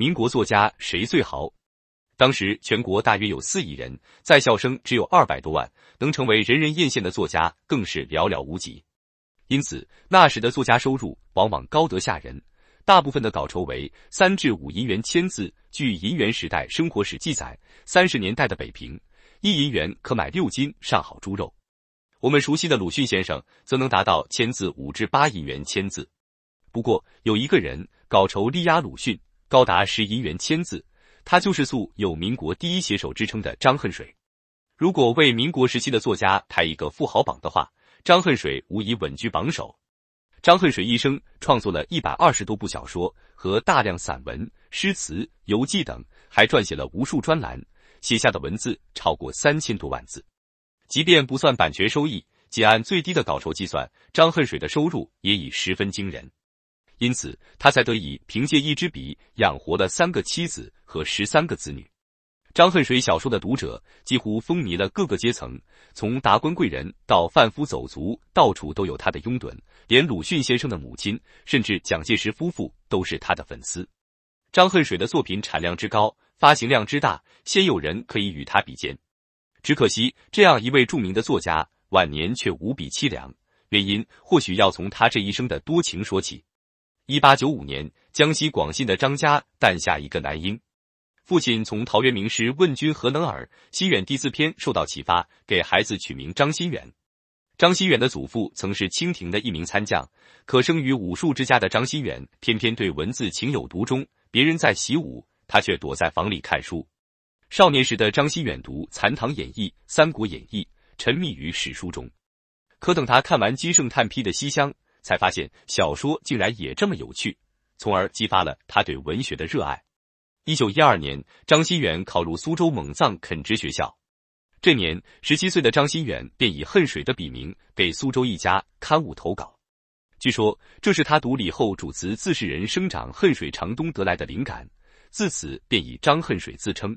民国作家谁最好？当时全国大约有四亿人，在校生只有二百多万，能成为人人艳羡的作家更是寥寥无几。因此，那时的作家收入往往高得吓人，大部分的稿酬为三至五银元千字。据《银元时代生活史》记载，三十年代的北平，一银元可买六斤上好猪肉。我们熟悉的鲁迅先生，则能达到千字五至八银元千字。不过，有一个人稿酬力压鲁迅。高达十一元千字，他就是素有“民国第一写手”之称的张恨水。如果为民国时期的作家排一个富豪榜的话，张恨水无疑稳居榜首。张恨水一生创作了一百二十多部小说和大量散文、诗词、游记等，还撰写了无数专栏，写下的文字超过三千多万字。即便不算版权收益，仅按最低的稿酬计算，张恨水的收入也已十分惊人。因此，他才得以凭借一支笔养活了三个妻子和十三个子女。张恨水小说的读者几乎风靡了各个阶层，从达官贵人到贩夫走卒，到处都有他的拥趸。连鲁迅先生的母亲，甚至蒋介石夫妇都是他的粉丝。张恨水的作品产量之高，发行量之大，鲜有人可以与他比肩。只可惜，这样一位著名的作家，晚年却无比凄凉。原因或许要从他这一生的多情说起。一八九五年，江西广信的张家诞下一个男婴，父亲从陶渊明诗《问君何能尔，心远第四篇受到启发，给孩子取名张心远。张心远的祖父曾是清廷的一名参将，可生于武术之家的张心远偏偏对文字情有独钟，别人在习武，他却躲在房里看书。少年时的张心远读《残唐演义》《三国演义》，沉迷于史书中，可等他看完金圣叹批的《西厢》。才发现小说竟然也这么有趣，从而激发了他对文学的热爱。一九一二年，张新远考入苏州蒙藏垦殖学校，这年十七岁的张新远便以恨水的笔名给苏州一家刊物投稿。据说这是他读李后主词自是人生长恨水长东得来的灵感，自此便以张恨水自称。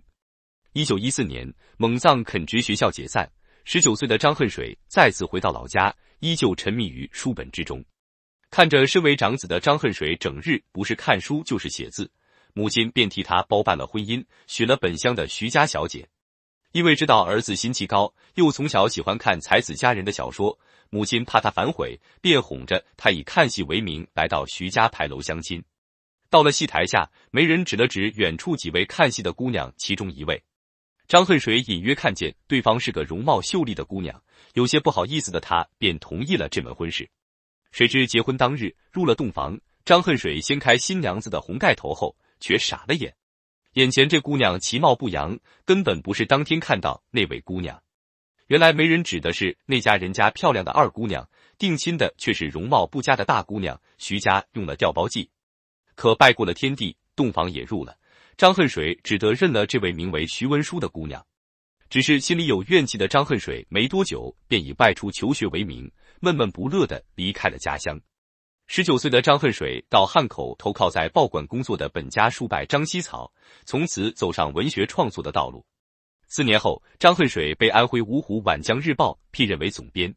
一九一四年，蒙藏垦殖学校解散。十九岁的张恨水再次回到老家，依旧沉迷于书本之中。看着身为长子的张恨水整日不是看书就是写字，母亲便替他包办了婚姻，娶了本乡的徐家小姐。因为知道儿子心气高，又从小喜欢看才子佳人的小说，母亲怕他反悔，便哄着他以看戏为名来到徐家牌楼相亲。到了戏台下，媒人指了指远处几位看戏的姑娘，其中一位。张恨水隐约看见对方是个容貌秀丽的姑娘，有些不好意思的他便同意了这门婚事。谁知结婚当日入了洞房，张恨水掀开新娘子的红盖头后却傻了眼，眼前这姑娘其貌不扬，根本不是当天看到那位姑娘。原来媒人指的是那家人家漂亮的二姑娘，定亲的却是容貌不佳的大姑娘。徐家用了调包计，可拜过了天地，洞房也入了。张恨水只得认了这位名为徐文书的姑娘，只是心里有怨气的张恨水没多久便以外出求学为名，闷闷不乐的离开了家乡。十九岁的张恨水到汉口投靠在报馆工作的本家叔伯张西草，从此走上文学创作的道路。四年后，张恨水被安徽芜湖皖江日报聘任为总编，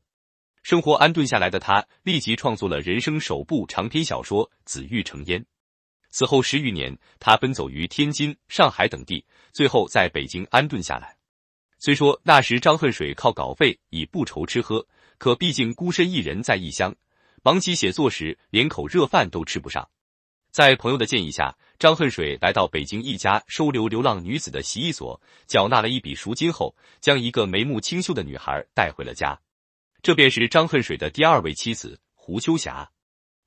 生活安顿下来的他立即创作了人生首部长篇小说《紫玉成烟》。此后十余年，他奔走于天津、上海等地，最后在北京安顿下来。虽说那时张恨水靠稿费已不愁吃喝，可毕竟孤身一人在异乡，忙起写作时连口热饭都吃不上。在朋友的建议下，张恨水来到北京一家收留流浪女子的洗衣所，缴纳了一笔赎金后，将一个眉目清秀的女孩带回了家，这便是张恨水的第二位妻子胡秋霞。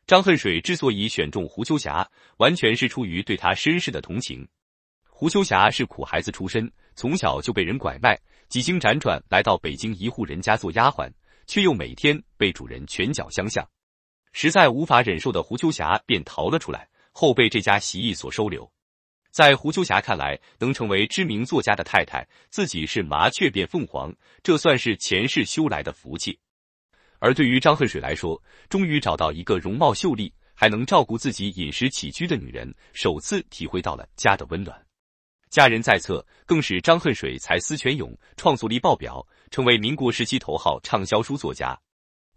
张恨水之所以选中胡秋霞，完全是出于对他身世的同情。胡秋霞是苦孩子出身，从小就被人拐卖，几经辗转来到北京一户人家做丫鬟，却又每天被主人拳脚相向，实在无法忍受的胡秋霞便逃了出来，后被这家洗衣所收留。在胡秋霞看来，能成为知名作家的太太，自己是麻雀变凤凰，这算是前世修来的福气。而对于张恨水来说，终于找到一个容貌秀丽、还能照顾自己饮食起居的女人，首次体会到了家的温暖。家人在侧，更使张恨水才思泉涌，创作力爆表，成为民国时期头号畅销书作家。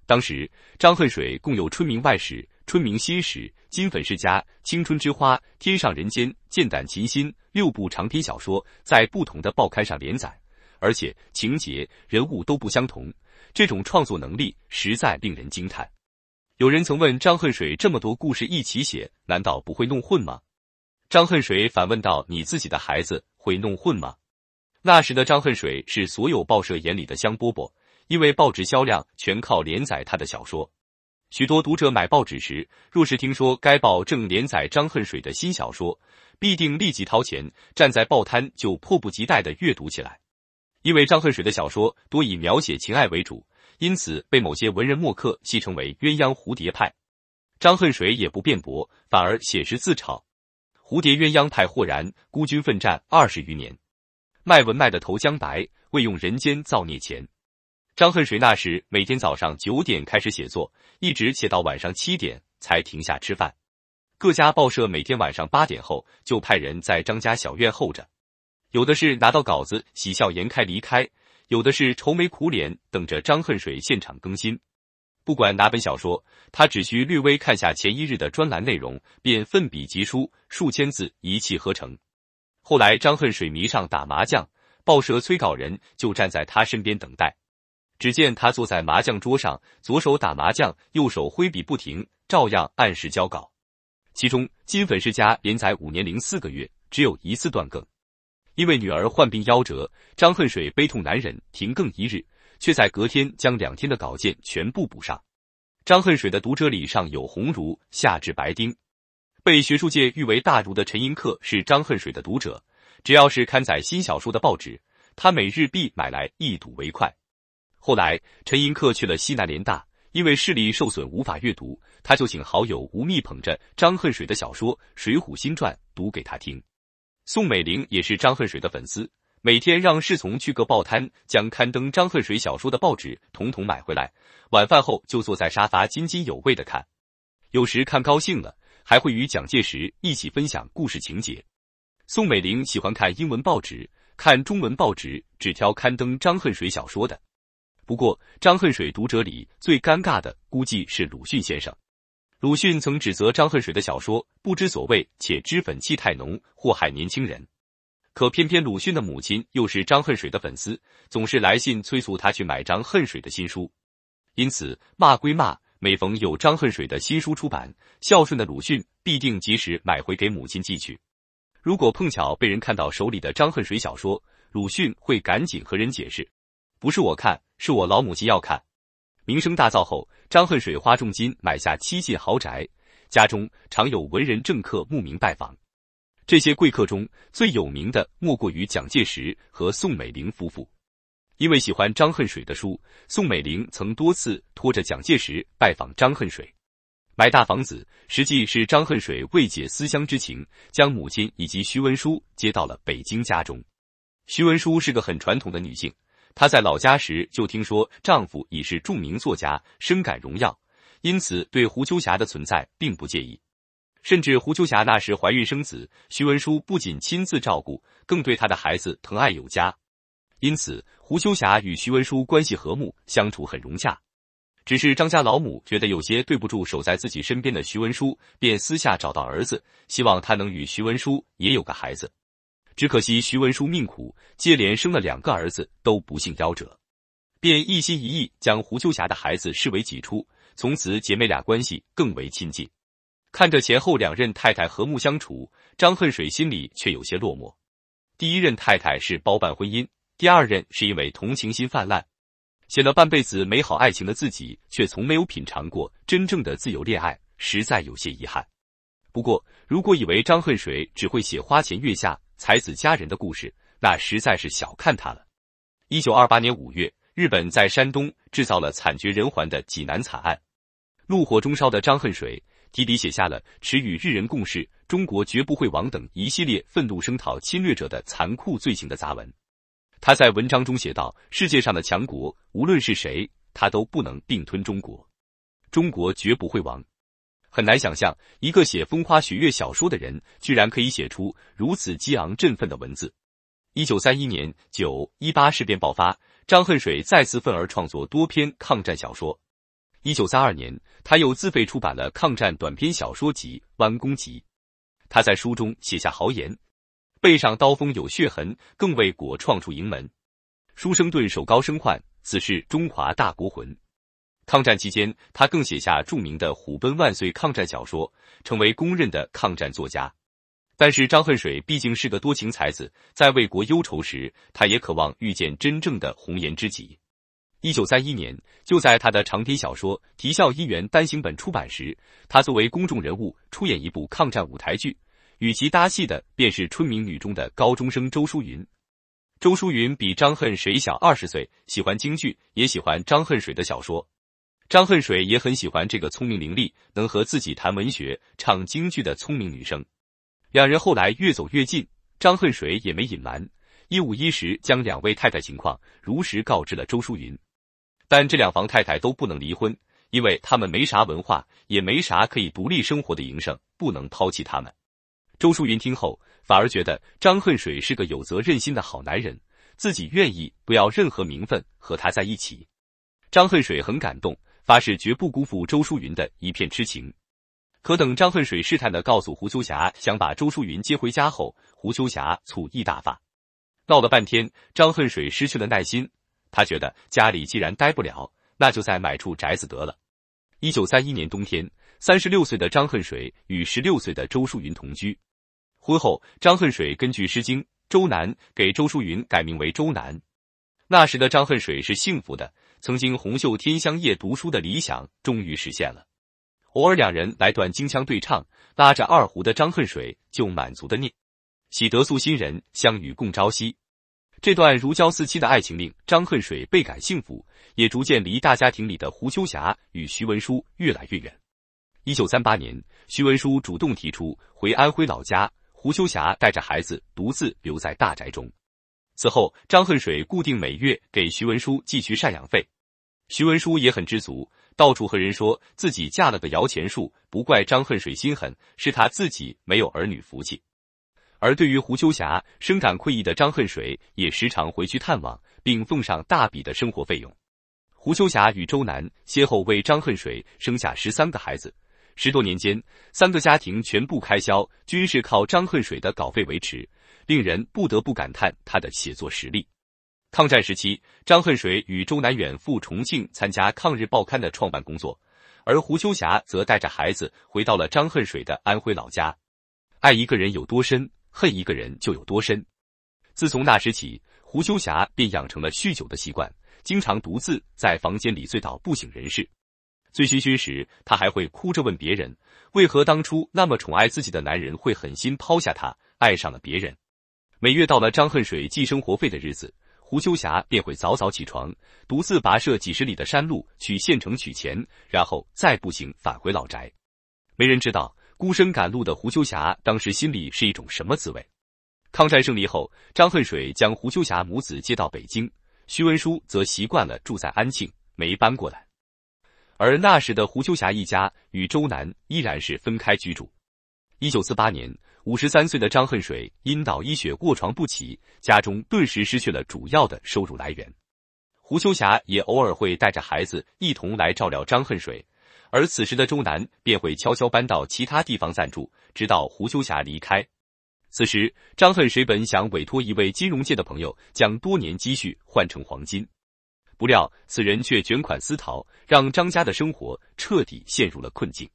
当时，张恨水共有《春明外史》《春明新史》《金粉世家》《青春之花》《天上人间》《剑胆琴心》六部长篇小说在不同的报刊上连载，而且情节、人物都不相同。这种创作能力实在令人惊叹。有人曾问张恨水：“这么多故事一起写，难道不会弄混吗？”张恨水反问道：“你自己的孩子会弄混吗？”那时的张恨水是所有报社眼里的香饽饽，因为报纸销量全靠连载他的小说。许多读者买报纸时，若是听说该报正连载张恨水的新小说，必定立即掏钱，站在报摊就迫不及待地阅读起来。因为张恨水的小说多以描写情爱为主，因此被某些文人墨客戏称为“鸳鸯蝴蝶派”。张恨水也不辩驳，反而写诗自嘲：“蝴蝶鸳鸯派，豁然孤军奋战二十余年。”卖文卖的头将白，未用人间造孽钱。张恨水那时每天早上九点开始写作，一直写到晚上七点才停下吃饭。各家报社每天晚上八点后就派人在张家小院候着。有的是拿到稿子喜笑颜开离开，有的是愁眉苦脸等着张恨水现场更新。不管哪本小说，他只需略微看下前一日的专栏内容，便奋笔疾书，数千字一气呵成。后来张恨水迷上打麻将，报社催稿人就站在他身边等待。只见他坐在麻将桌上，左手打麻将，右手挥笔不停，照样按时交稿。其中《金粉世家》连载五年零四个月，只有一次断更。因为女儿患病夭折，张恨水悲痛难忍，停更一日，却在隔天将两天的稿件全部补上。张恨水的读者里上有鸿儒，下至白丁，被学术界誉为大儒的陈寅恪是张恨水的读者，只要是刊载新小说的报纸，他每日必买来一睹为快。后来，陈寅恪去了西南联大，因为视力受损无法阅读，他就请好友吴宓捧着张恨水的小说《水浒新传》读给他听。宋美龄也是张恨水的粉丝，每天让侍从去个报摊，将刊登张恨水小说的报纸统统买回来。晚饭后就坐在沙发津津有味的看，有时看高兴了，还会与蒋介石一起分享故事情节。宋美龄喜欢看英文报纸，看中文报纸只挑刊登张恨水小说的。不过，张恨水读者里最尴尬的估计是鲁迅先生。鲁迅曾指责张恨水的小说不知所谓，且脂粉气太浓，祸害年轻人。可偏偏鲁迅的母亲又是张恨水的粉丝，总是来信催促他去买张恨水的新书。因此，骂归骂，每逢有张恨水的新书出版，孝顺的鲁迅必定及时买回给母亲寄去。如果碰巧被人看到手里的张恨水小说，鲁迅会赶紧和人解释，不是我看，是我老母亲要看。名声大噪后，张恨水花重金买下七进豪宅，家中常有文人政客慕名拜访。这些贵客中，最有名的莫过于蒋介石和宋美龄夫妇。因为喜欢张恨水的书，宋美龄曾多次拖着蒋介石拜访张恨水。买大房子，实际是张恨水慰解思乡之情，将母亲以及徐文书接到了北京家中。徐文书是个很传统的女性。她在老家时就听说丈夫已是著名作家，深感荣耀，因此对胡秋霞的存在并不介意。甚至胡秋霞那时怀孕生子，徐文书不仅亲自照顾，更对她的孩子疼爱有加。因此，胡秋霞与徐文书关系和睦，相处很融洽。只是张家老母觉得有些对不住守在自己身边的徐文书，便私下找到儿子，希望他能与徐文书也有个孩子。只可惜徐文书命苦，接连生了两个儿子都不幸夭折，便一心一意将胡秋霞的孩子视为己出，从此姐妹俩关系更为亲近。看着前后两任太太和睦相处，张恨水心里却有些落寞。第一任太太是包办婚姻，第二任是因为同情心泛滥，写了半辈子美好爱情的自己，却从没有品尝过真正的自由恋爱，实在有些遗憾。不过，如果以为张恨水只会写花前月下，才子佳人的故事，那实在是小看他了。一九二八年五月，日本在山东制造了惨绝人寰的济南惨案。怒火中烧的张恨水题里写下了“持与日人共事，中国绝不会亡”等一系列愤怒声讨侵略者的残酷罪行的杂文。他在文章中写道：“世界上的强国，无论是谁，他都不能并吞中国，中国绝不会亡。”很难想象，一个写风花雪月小说的人，居然可以写出如此激昂振奋的文字。一九三一年九一八事变爆发，张恨水再次愤而创作多篇抗战小说。一九三二年，他又自费出版了抗战短篇小说集《弯弓集》。他在书中写下豪言：“背上刀锋有血痕，更为国创出营门；书生顿首高声唤，此是中华大国魂。”抗战期间，他更写下著名的《虎贲万岁》抗战小说，成为公认的抗战作家。但是张恨水毕竟是个多情才子，在为国忧愁时，他也渴望遇见真正的红颜知己。一九三一年，就在他的长篇小说《啼笑姻缘》单行本出版时，他作为公众人物出演一部抗战舞台剧，与其搭戏的便是春明女中的高中生周淑云。周淑云比张恨水小二十岁，喜欢京剧，也喜欢张恨水的小说。张恨水也很喜欢这个聪明伶俐、能和自己谈文学、唱京剧的聪明女生。两人后来越走越近，张恨水也没隐瞒，一五一十将两位太太情况如实告知了周淑云。但这两房太太都不能离婚，因为他们没啥文化，也没啥可以独立生活的营生，不能抛弃他们。周淑云听后，反而觉得张恨水是个有责任心的好男人，自己愿意不要任何名分和他在一起。张恨水很感动。发誓绝不辜负周淑云的一片痴情。可等张恨水试探的告诉胡秋霞想把周淑云接回家后，胡秋霞醋意大发，闹了半天，张恨水失去了耐心。他觉得家里既然待不了，那就再买处宅子得了。一九三一年冬天，三十六岁的张恨水与十六岁的周淑云同居。婚后，张恨水根据《诗经·周南》给周淑云改名为周南。那时的张恨水是幸福的。曾经红袖添香夜读书的理想终于实现了，偶尔两人来段京腔对唱，拉着二胡的张恨水就满足的念，喜得素心人，相与共朝夕。这段如胶似漆的爱情令张恨水倍感幸福，也逐渐离大家庭里的胡秋霞与徐文书越来越远。一九三八年，徐文书主动提出回安徽老家，胡秋霞带着孩子独自留在大宅中。此后，张恨水固定每月给徐文书寄去赡养费，徐文书也很知足，到处和人说自己嫁了个摇钱树，不怪张恨水心狠，是他自己没有儿女福气。而对于胡秋霞深感愧意的张恨水，也时常回去探望，并奉上大笔的生活费用。胡秋霞与周南先后为张恨水生下十三个孩子，十多年间，三个家庭全部开销均是靠张恨水的稿费维持。令人不得不感叹他的写作实力。抗战时期，张恨水与周南远赴重庆参加抗日报刊的创办工作，而胡秋霞则带着孩子回到了张恨水的安徽老家。爱一个人有多深，恨一个人就有多深。自从那时起，胡秋霞便养成了酗酒的习惯，经常独自在房间里醉倒不省人事。醉醺醺时，她还会哭着问别人：为何当初那么宠爱自己的男人会狠心抛下她，爱上了别人？每月到了张恨水寄生活费的日子，胡秋霞便会早早起床，独自跋涉几十里的山路去县城取钱，然后再步行返回老宅。没人知道孤身赶路的胡秋霞当时心里是一种什么滋味。抗战胜利后，张恨水将胡秋霞母子接到北京，徐文书则习惯了住在安庆，没搬过来。而那时的胡秋霞一家与周南依然是分开居住。一九四八年。五十三岁的张恨水因脑溢血卧床不起，家中顿时失去了主要的收入来源。胡秋霞也偶尔会带着孩子一同来照料张恨水，而此时的周南便会悄悄搬到其他地方暂住，直到胡秋霞离开。此时，张恨水本想委托一位金融界的朋友将多年积蓄换成黄金，不料此人却卷款私逃，让张家的生活彻底陷入了困境。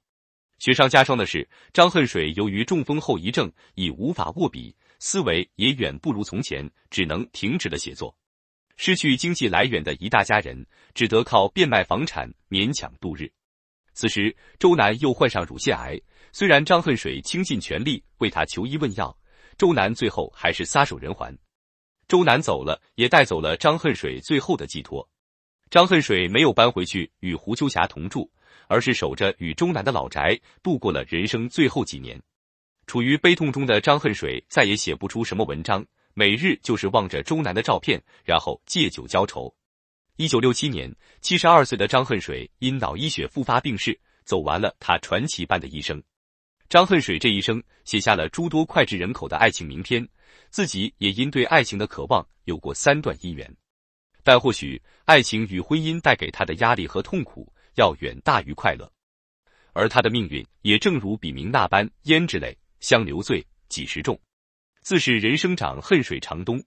雪上加霜的是，张恨水由于中风后遗症，已无法握笔，思维也远不如从前，只能停止了写作。失去经济来源的一大家人，只得靠变卖房产勉强度日。此时，周南又患上乳腺癌，虽然张恨水倾尽全力为他求医问药，周南最后还是撒手人寰。周南走了，也带走了张恨水最后的寄托。张恨水没有搬回去与胡秋霞同住。而是守着与钟南的老宅度过了人生最后几年。处于悲痛中的张恨水再也写不出什么文章，每日就是望着钟南的照片，然后借酒浇愁。一九六七年，七十二岁的张恨水因脑溢血复发病逝，走完了他传奇般的一生。张恨水这一生写下了诸多脍炙人口的爱情名篇，自己也因对爱情的渴望有过三段姻缘。但或许，爱情与婚姻带给他的压力和痛苦。要远大于快乐，而他的命运也正如笔名那般，胭脂泪，香留醉，几时重？自是人生长恨水长东。